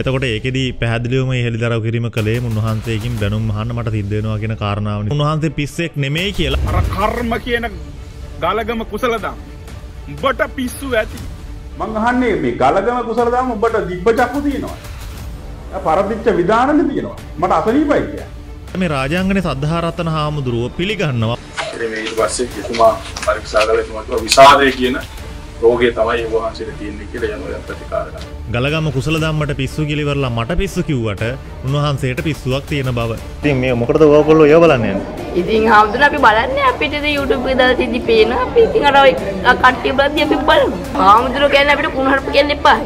එතකොට ඒකෙද පැදිලිවම හෙළි දරව කිරීම කළේ උන්වහන්සේකින් බැනුම් හන්න මට තිදෙනවා කියෙන කාරණාව උන්හන්සේ පිස්සෙක් නෙමේ කියලා කර්ම කියන ගලගම කුසලදම් උඹට පිස්සු ඇති මංහන්නේ මේ ගලගම කුසලදාම උඹට දිබ්බ චක්කු තියෙනවා පරදිච්ච විධානන තියෙනවා මට අසනීපයි කිය මේ රාජාංගන සද්ධාරත්තන හාමුදුරුව පිළිගන්නවා පස්සේ එතුමා පරික්ෂාගල තුමතුව විසාදය කියන රෝගය තමයි වහන්සේ තියන්නේ කියල යන ප්‍රතිකාරක ගලගම කුසල දම්මට පිස්සු කිලිවරලා මට පිස්සු කිව්වට උන්වහන්සේට පිස්සුවක් තියෙන බව තින් මේ මොකද ඕකොල්ලෝ යබලන්නේ ඉතින් හාමුදුර අපි බලන්න අපිට YouTube දල තිදි පේන අපි ඉතින් අර කට්ටිය බලද්දි අපි බලමු හාමුදුර කියන්නේ අපිට කුණහරුප කියන්න එපා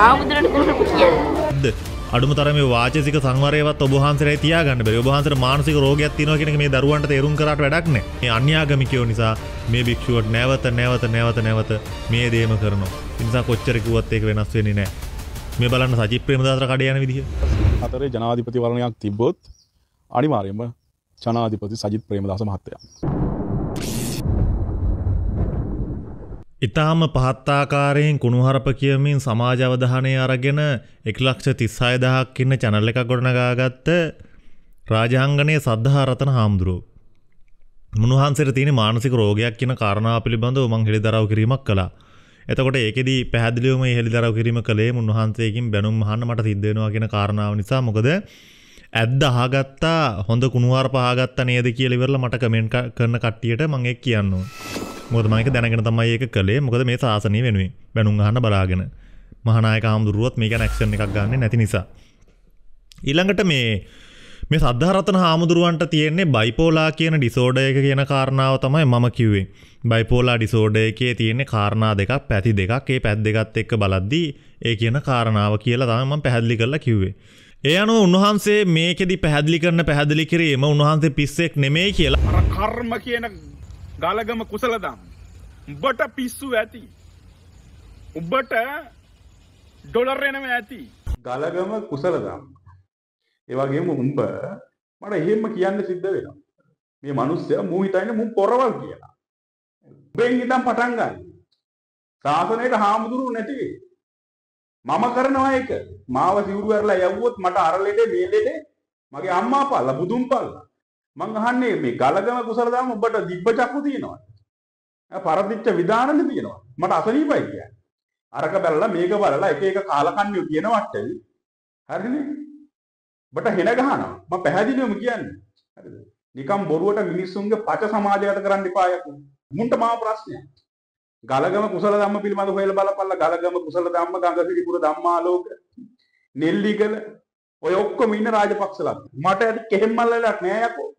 හාමුදුරට කුණහරුප කියන්න අඩුම තරම වාචසික සංවරයවත් ඔබහන්සේ තියාගන්න ඔබහන්සර මානසික රෝගයක් තින කෙනෙ මේ දරුවන්ට තේරුම් කරට වැඩක්න මේ අන්‍යාගමිකයෝ නිසා මේ භික්ෂුවට නැවත නැවත නැවත නැවත මේ දේම කරන නිසා කොච්චරකුවත් ඒක වෙනස් වෙනි නෑ මේ බලන්න සජි ප්‍රමදාතර කඩයන විදිහ අතර ජනාධිපතිවරණයක් තිබ්බොත් අනිවාර්යම ජනාධිපති සජිත් ප්‍රේමදාස මහත්තයා. ඉතාම පහත්තාකාරයෙන් කුණුහරප කියමින් සමාජ අවධානය අරගෙන එක්ලක්ෂ තිස්සාය දහක් ඉන්න චැනල්ල එක ගොඩනගාගත්ත රාජහංගනය සද්ධහාරතන හාමුදුරුව. මුණහන්සර තින මානසික රෝගයක් කියන කාරණා පිළිබඳව මං හෙළි දරව කිරීමක් කලා. එතකොට ඒකෙදී පැදිලිවම හෙළි දරව කිරීම කළේ මුන්වහන්සේකින් බැනුම් හන්න මට සිද්ධෙනවා කියෙන කාරණාව නිසා මොකද ඇද්ද හාගත්තා හොඳ කුණුවාර පහගත්ත නේද කියලිවරල මට කමෙන්ට කරන කට්ටියට මං එක් කියන්නවා. මොදමයික දැනගෙන තමයි ඒක කළේ මොකද මේ ශාසනය වෙනුවෙන් බැනුම් අහන්න බලාගෙන මහනායක හාමුදුරුවත් මේ ගැනක්ෂණ එකක් ගන්න නැති නිසා. ඊළඟට මේ මේ සද්ධාරතන හාමුදුරුවන්ට තියෙන්නේ බයිපෝලා කියන ඩිසෝඩය එක කියන කාරණාව තමයි මම කිව්වේ. බයිපෝලා ඩිසෝඩය එකේ තියෙන්නේ කාරණා දෙකක් පැති දෙකක් ඒ පැත් දෙකත් එක්ක බලද්දී ඒ කියන කාරණාව කියලා තමයි මම පැහැදිලි කරලා කිව්වේ. ඒ අනුව උන්වහන්සේ මේකෙදි පැහැදිලි කරන පැහැදිලි කිරීම උන්වහන්සේ පිස්සෙක් නෙමෙයි කියලා. අර කර්ම කියන ගලගම කුසලදම්. උඹට පිස්සු ඇති. උඹට ඩොලර් එනම ඇති. ගලගම කුසලදම්. ඒ වගේම උඹ මට එහෙම කියන්න සිද්ධ වෙනවා. මේ මිනිස්සයා මූ හිතන්නේ මූ පොරවල් කියලා. උඹෙන් ඉඳන් පටන් ගන්න. සාසනයට හාමුදුරු නැති වෙයි. මම කරනවා ඒක. මාව සිවුරු ඇරලා යවුවොත් මට අර ලෙඩේ මේ ලෙඩේ මගේ අම්මා පාලා බුදුන් පාලා මං අහන්නේ මේ ගලගම කුසල දාම ඔබට දිබ්බ චක්කු තියෙනවා පරදිච්ච විධානනේ තියෙනවා මට අසනීපයි කියන්නේ අරක බැලලා මේක බලලා එක එක කාලකන්ණිය කියන වට්ටේ හරිනේ ඔබට හෙන ගහනවා මම පැහැදිලිවම කියන්නේ හරිද නිකම් බොරුවට මිනිස්සුන්ගේ පච සමාජගත කරන්න එපා යකෝ මුන්ට මාව ප්‍රශ්නයක් ගලගම කුසල ධම්ම පිළිබඳව හොයලා බලපල්ලා ගලගම කුසල ධම්ම ගංගසිරිපුර ධම්මාලෝක නෙල්ලිගල ඔය ඔක්කොම ඉන්න රාජපක්ෂලත් මට ඇති කෙහෙම්මල්ලලක් නෑ යකෝ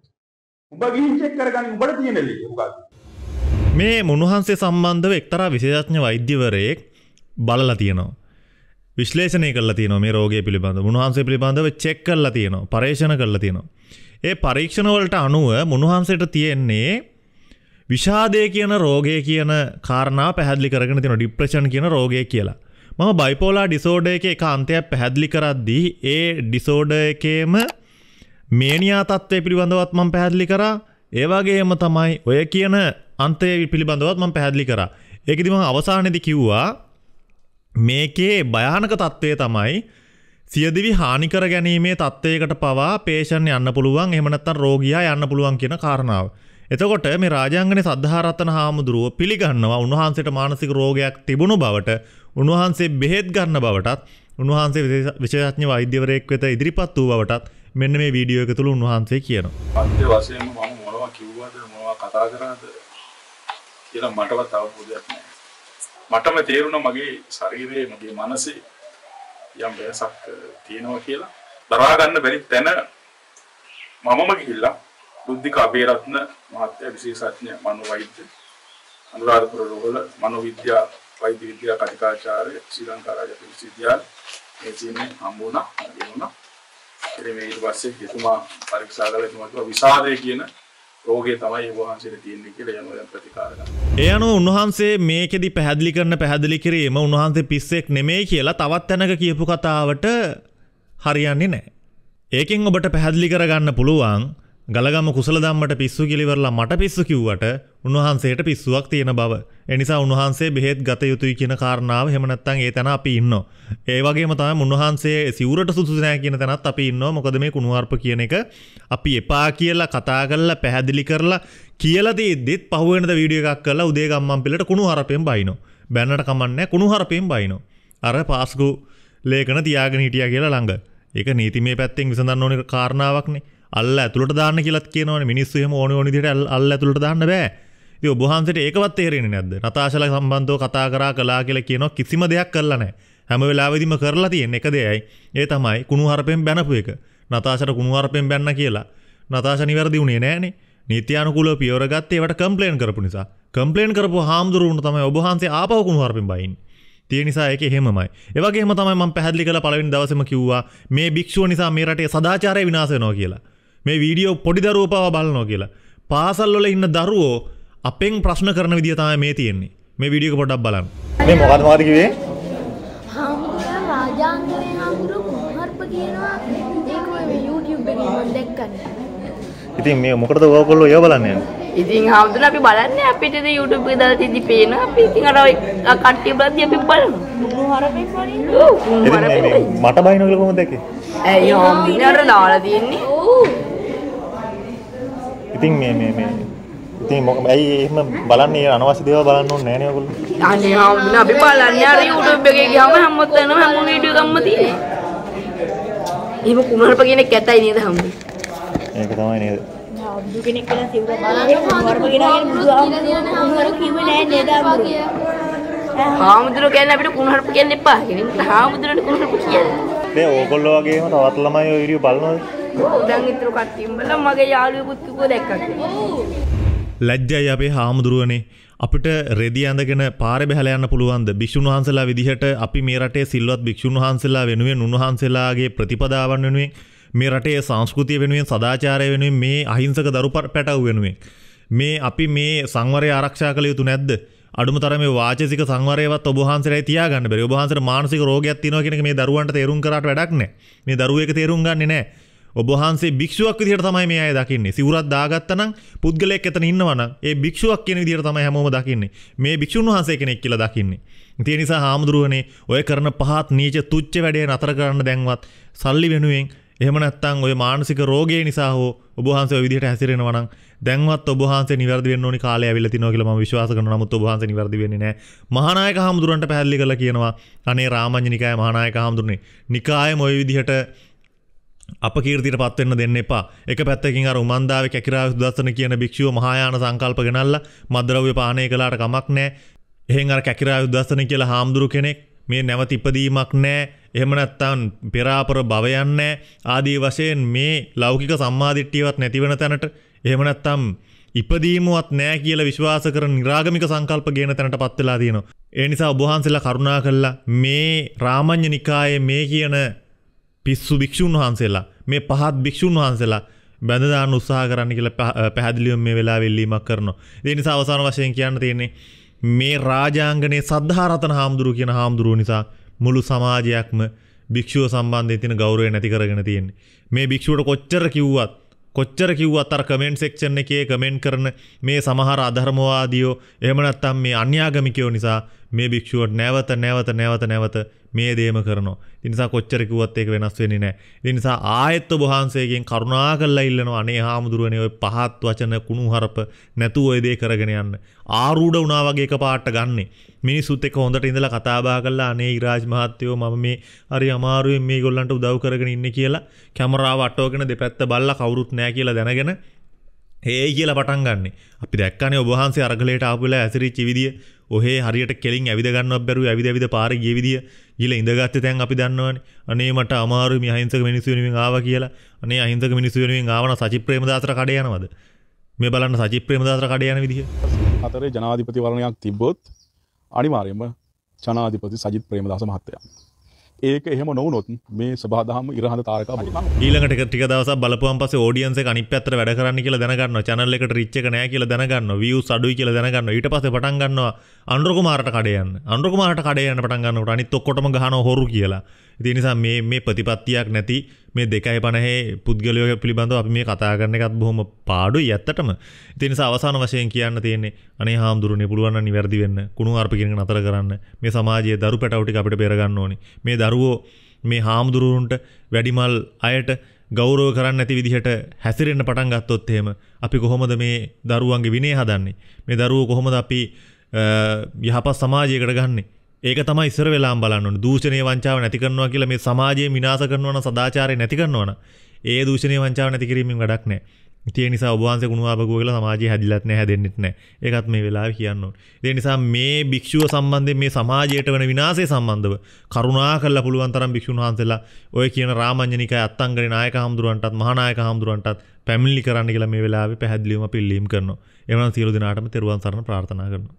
උඹ ගිහින් චෙක් කරගන්න උඹට තියෙන දේ මොකක්ද මේ මොණුහන්සේ සම්බන්ධව එක්තරා විශේෂඥ වෛද්‍යවරයෙක් බලලා තියෙනවා විශ්ලේෂණය කල තියන මේ රෝගය පිළිබඳ මුණහන්සේ පිළිබඳව චෙක් කල්ල තියෙන පර්ේෂණ කල තියෙනවා. ඒ පරීක්ෂණවලට අනුව මුණහන්සට තියෙන්නේ විෂාදය කියන රෝගය කියන කාරණ පැහදි කරන තින ඩිප්‍රෂන් කියන රෝගය කියලා. මම බයිපෝලා ඩිසෝඩ එක කාන්තයක් පැහැදිලි කරද්දී ඒ ඩිසෝඩ එකේම මේනියා තත්ත්වය පිළිබඳවත් මම පැහැදිලි කරා ඒවාගේම තමයි ඔය කියන අන්තය පිළිබඳවත් මම පැහැදිලි කරා ඒකදිම අවසානෙදි කිව්වා මේකේ භයානක තත්ත්වය තමයි සියදිවි හානිකර ගැනීමේ තත්ත්වයකට පවා පේෂන් යන්න පුළුවන් එහමනත්තන් රෝගයා යන්න පුළුවන් කියන කාරණාව. එතකොට මේ රාජාංගන සද්ධාරත්තන හාමුදුරුව පිළිගන්නවා උන්වහන්සේට මානසික රෝගයක් තිබුණු බවට උන්වහන්සේ බෙහෙත් ගන්න බවටත් උන්වහන්සේ විශේෂඥ වෛද්‍යවරයෙක් වෙත ඉදිරිපත් වූ බවටත් මෙන්න මේ වීඩියෝ එක තුළ උන්වහන්සේ කියනවා. අන්තිම වශයෙන්ම මම මොනවා කිව්වද මොනවා කතා කරාද කියලා මටවත් අවබෝධයක් නැහැ. මටම තේරුණා මගේ ශරීරයේ මගේ මනසේ යම් වෙනසක් තියෙනවා කියලා. දරා ගන්න බැරි තැන මමම ගිහිල්ලා බුද්ධික අබේරත්න මහත්තයා විශේෂඥ මනෝවෛද්‍ය අනුරාධපුර රෝහල මනෝවිද්‍යා වෛද්‍ය විද්‍යා කතිකාචාර්ය ශ්‍රී ලංකා රාජ විශ්වවිද්‍යාලය මේ තියෙන්නේ හම්බුණා ඒ වුණා ඉතින් මේ ඊට පස්සේ එතුමා පරීක්ෂා කළේ මොකද විසාදේ කියන රෝගය තමයි වහන්සේ තියන්නේ කියලා යනවා ප්‍රතිකාර ඒ අනුව උන්වහන්සේ මේකෙදි පැහැදිලි කරන පැහැදිලි කිරීම උන්වහන්සේ පිස්සෙක් නෙමෙයි කියලා තවත් තැනක කියපු කතාවට හරියන්නේ නැහැ. ඒකෙන් ඔබට පැහැදිලි කරගන්න පුළුවන් ගලගම කුසල ධම්මට පිස්සු කිලිවරලා මට පිස්සු කිව්වට උන්වහන්සේට පිස්සුවක් තියෙන බව. එනිසා උන්වහන්සේ බෙහෙත් ගත යුතුයි කියන කාරණාව එහෙම නැත්නම් ඒ තැන අපි ඉන්නවා. ඒ වගේම තමයි උන්වහන්සේ සිවුරට සුදුසු නැහැ කියන තැනත් අපි ඉන්නවා. මොකද මේ කුණුවarp කියන එක අපි එපා කියලා කතා කරලා පැහැදිලි කරලා කියලා දෙද්දිත් පහුවෙනද වීඩියෝ එකක් කරලා උදේ ගම්මන් පිළට කුණුහරපෙන් බයිනෝ. බැනට කමන්නේ කුණුහරපෙන් බයිනෝ. අර පාස්කු ලේඛන තියාගෙන හිටියා කියලා ළඟ. ඒක නීතිමය පැත්තෙන් විසඳන්න ඕන කාරණාවක්නේ. අල්ල ඇතුළට දාන්න කියලත් කියනවනේ මිනිස්සු එහෙම ඕන ඕන විදිහට අල්ල ඇතුළට දාන්න බෑ. ති ඔබහන්සට ඒකවත් තේරෙන නැද නතාශල සම්බන්ධෝ කතා කරා කලා කියල කියනවා කිසිම දෙයක් කරලනෑ හැම වෙලාවිදිම කරලා තියෙන් එක දෙයයි ඒ තමයි කුණුහරපෙන් බැනපු එක නතාශට කුණුහරපෙන් බැන්න කියලා නතාශ නිවැරදි වුණේ නෑනේ නීතියනුකුල පියවරගත්තේවට කම්පලේන් කරපු නිසා කම්පලේන් කරපු හාමුදුරුවන තමයි ඔබහන්සේ ආපවකුණුහරපෙන් බයින්. තිය නිසා එක හෙමයි ඒවගේ තමයි ම පැහදිලි කළ පලවින් දවසම කිව්වා මේ භික්ෂුව නිසා මේ රටේ සදාචාරය විනාසයනෝ කියලා මේ වීඩියෝ පොඩි දරුවපාව බලනෝ කියලා පාසල්ලොල ඉන්න දරුවෝ අපෙන් ප්‍රශ්න කරන විදිහතම මේ තියෙන්නේ මේ විඩියක පොඩක් බලන්න මේ මොකද මාදකිවේ රාජාන්ගේ හාමුදුරු කුහර්ප කියනවා ඒ YouTube එකේ දැක්කන්නේ ඉතින් මේ මොකටද ඔයගොල්ලෝ ඒව බලන්නේ? ඉතින් හැමදෙන අපි බලන්නේ අපිට ඉතින් YouTube එකේ දාලා තියදී පේන අපි ඉතින් අර කට්ටිය බලද්දී අපි බලනවා. මොහරපේ පොරින්. ඔව්. මට බයින කියලා කොහොමද දැකේ? ඇයි හැමදෙන අර දාලා තියන්නේ? ඉතින් මේ මේ මේ ඉතින් මොකම ඇයි එහෙම බලන්නේ අනවශ්‍ය දේවල් බලන්න ඕනේ නෑනේ ඔයගොල්ලෝ. අනේ හාමුදුරනේ අපි බලන්නේ අර YouTube එකේ ගියාම හැමෝත් යනවා හැම වීඩියෝ එකක්ම තියෙන්නේ. එහෙම කුමහරප කෙනෙක් ඇතයි නේද හාමුදුරනේ. ඒක තමයි නේද. බුදු කෙනෙක් කියලා සිවුර බලන්නේ කුමහරප කෙනා බුදුහාමුදුරනේ කුමහරප කිව්වේ නෑ නේද හාමුදුරනේ. හාමුදුරෝ කියන්නේ අපිට කුමහරප කියන්න එපා කියන්නේ. හාමුදුරනේ කුමහරප කියන්නේ. මේ ඕගොල්ලෝ වගේම තවත් ළමයි ඔය වීඩියෝ බලනවද? ඔව් දැන් ඉතුරු කට්ටියම බලලා මගේ යාළුවෙකුත් කිව්වා දැක්කා කියලා. ලැජ්ජයි අපේ හාමුදුරුවනේ අපිට රෙදි ඇඳගෙන පාර බැහලයන්න පුළුවන්ද භික්ෂුන් වහන්සලා විදිහට අපි මේ රටේ සිල්වත් භික්ෂුන් වහන්සලා වෙනුවෙන් උන්වහන්සේලාගේ ප්‍රතිපදාවන් වෙනුවෙන් මේ රටේ සංස්කෘතිය වෙනුවෙන් සදාචාරය වෙනුවෙන් මේ අහිංසක දරුපර පැටව් වෙනුවෙන් මේ අපි මේ සංවරය ආරක්ෂා කළ යුතු නැද්ද අඩුම තරම වාචසික සංවරයවත් ඔබහන්සේලා තියාගන්න බැරි ඔබහන්සේට මානසික රෝගයක් තියෙනවා කියන එක මේ දරුවන්ට තේරුම් කරාට වැඩක් නැහැ මේ දරුවෙක් තේරුම් ගන්නේ නැහැ ඔබහන්සේ භික්ෂුවක් විදිහට තමයි මේ අය දකින්නේ. සිවුරක් දාගත්තනම් පුද්ගලයෙක් එතන ඉන්නවනම් ඒ භික්ෂුවක් කියන විදිහට තමයි හැමෝම දකින්නේ. මේ භික්ෂුන් වහන්සේ කෙනෙක් කියලා දකින්නේ. ඒ නිසා හාමුදුරුවනේ ඔය කරන පහත් නීච තුච්ච වැඩේ නතර කරන්න දැන්වත් සල්ලි වෙනුවෙන් එහෙම නැත්නම් ඔය මානසික රෝගය නිසා හෝ ඔබ වහන්සේ ඔය විදිහට හැසිරෙනවා නම් දැන්වත් ඔබ වහන්සේ නිවැරදි වෙන්න ඕනි කාලය ඇවිල්ලා තිනවා කියලා මම විශ්වාස කරනවා. නමුත් ඔබ වහන්සේ නිවැරදි වෙන්නේ නැහැ. මහානායක හාමුදුරන්ට පැහැදිලි කරලා කියනවා අනේ රාමඤ්ඤ නිකාය මහානායක හාමුදුරනේ නිකායම ඔය විදිහට අප කීර්තිට පත්වෙන්න දෙන්න එපා එක පැත්තකින් අර උමන්දාව කැකිරා දස්සන කියන භික්ෂුව මහායාන සංකල්ප ගෙනල්ල මද්‍රව්‍ය පානය කලාට කමක් නෑ එහෙන් අර කැකිරා යුදස්සන කියලා හාමුදුරු කෙනෙක් මේ නැවත ඉපදීමක් නෑ එහෙමනත්තන් පෙරාපර භවයන්නෑ ආදී වශයෙන් මේ ලෞකික සම්මාධිට්ටියවත් නැතිවෙන තැනට එහෙමනත්තම් ඉපදීමුවත් නෑ කියල විශ්වාස කර නිරාගමික සංකල්ප ගෙන තැනට පත්වෙලා තියෙනවා. ඒ නිසා ඔබහන්සෙලා කරුණා කල්ලා මේ රාමං්්‍ය නිකායේ මේ කියන පිස්සු භික්‍ෂූන් වහන්සේලා මේ පහත් භික්‍ෂූන් වහන්සේලා බැඳදාන උත්සාහ කරන්න කියල පැහැදිලියම් මේ වෙලා වෙල්ලීමක් කරනවා. දෙනිසා අවසාන වශයෙන් කියන්න තියෙන්නේ මේ රාජාංගනයේ සද්ධාරතන හාමුදුරුව කියන හාමුදුරුව නිසා මුළු සමාජයක්ම භික්ෂුව සම්බන්ධය තින ගෞරය නැති කරගෙන තියෙන්නේ. මේ භික්ෂුවට කොච්චර කිව්වත් කොච්චර කිව්වත් අර කමෙන්ට් සෙක්ෂන් එකේ කමෙන්ට් කරන මේ සමහර අධර්මවාදියෝ එහෙම නැත්නම් මේ අන්‍යාගමිකයෝ නිසා මේ භික්ෂුවට නැවත නැවත නැවත නැවත මේ දේම කරනවා. ඉතින්සා කොච්චර කිව්වත් ඒක වෙනස් වෙන්නේ නැහැ. ඉතින්සා ආයෙත් ඔබ වහන්සේගෙන් කරුණා කරලා ඉල්ලනවා අනේ හාමුදුරුවනේ ඔය පහත් වචන කුණුහරප නැතුව ඔය දේ කරගෙන යන්න. ආරූඪ වුණා වගේ එකපාරට ගන්නෙ. මිනිසුත් එක්ක හොඳට ඉඳලා කතා බහ කරලා අනේ ඉරාජ් මහත්තයෝ මම මේ හරි අමාරුවෙන් මේගොල්ලන්ට උදව් කරගෙන ඉන්නේ කියලා කැමරාව අටවගෙන දෙපැත්ත බල්ලා කවුරුත් නැහැ කියලා දැනගෙන හේයි කියලා පටන් ගන්න අපි දැක්කනේ ඔබහන්සේ අරගලයට ආපුලා ඇසිරිච්ච විදිය ඔහේ හරියට කෙලින් ඇවිදගන්න බැරු ඇවිදවිද පාර ගෙවිදිිය ගිල ඉඳගත්ත තැන් අපි දන්නවන අනේ මට අමාරු අහිංසක මිනිස්සුවෙන් ආව කියලා අනේ අහිංසක මිනිස්සුවෙන් ආවන සචිප්‍රේමදාතර කඩයනවද මේ බලන්න සචිප්‍රේමදාතර කඩයන විදිහ. අතරේ ජනාධිපතිවරණයක් තිබ්බොත් අනිවාර්යම ජනාධිපති සජිත් ප්‍රේමදාස මහත්තයා. ඒක එහම නොවනොත් මේ සබාදහම ඉරහඳ තාරක ඊලට ටික දවස බලපුන් පස ෝඩියන්ස අනි පත්‍ර වැඩ කරන්න කියල දැනගන්න චනල්ල එකට රිච්ච නෑ කියල දැනගන්න විය සඩු කියල දැනගන්න ඊට පස පටන්ගන්නවා අන්ඩුකුමාරට කඩයන් අන්ඩුකුමාට කඩයන පටන්ගන්න අනිත් ඔක්කොටම ගහන හොරු කියලා තිනිසා මේ මේ ප්‍රතිපත්තියක් නැති මේ දෙකයි පනහේ පුද්ගලයෝක පිළිබඳව අපි මේ කතා කරන එකත් බොහොම පාඩු ඇත්තටම තිනිසා අවසාන වශයෙන් කියන්න තියන්නේ අනේ හාමුදුරනේ පුළුවන් නිවැරදි වෙන්න කුණු අර්පිකින අතර කරන්න මේ සමාජයේ දරු පැටවටි අපිට පෙරගන්න ඕනි මේ දරුවෝ මේ හාමුදුරුවන්ට වැඩිමල් අයට ගෞරව කරන්න ඇති විදිහට හැසිරෙන්න්න පටන් ගත්තොත් එහෙම අපි කොහොමද මේ දරුවන්ගේ විනේ හදන්නේ මේ දරුවෝ කොහොමද අපි යහපත් සමාජයකට ගන්නේ ඒක තමයි ඉස්සර වෙලාම් බලන්න ඕනේ. දූෂණේ වංචාව නැති කරනවා කියලා මේ සමාජයේ විනාශ කරනවා නම් සදාචාරය නැති කරනවා නම් ඒ දූෂණේ වංචාව නැති කිරීමෙන් වැඩක් නැහැ. ඒ නිසා ඔබ වහන්සේ ගුණාභගෝ කියලා සමාජයේ හැදිලත් නැහැ හැදෙන්නෙත් නැහැ. ඒකත් මේ වෙලාවේ කියන්න ඕනේ. ඒ නිසා මේ භික්ෂුව සම්බන්ධයෙන් මේ සමාජයට වෙන විනාශය සම්බන්ධව කරුණා කරලා පුළුවන් තරම් භික්ෂුන් වහන්සේලා ඔය කියන රාමඤ්ඤනිකයි අත්තංගරේ නායක හඳුරන්ටත් මහානායක හඳුරන්ටත් පැමිණිලි කරන්න කියලා මේ වෙලාවේ පැහැදිලිවම පිල්ලීම් කරනවා. එවනම් සියලු දෙනාටම තෙරුවන් සරණ ප්‍රාර්ථනා කරනවා.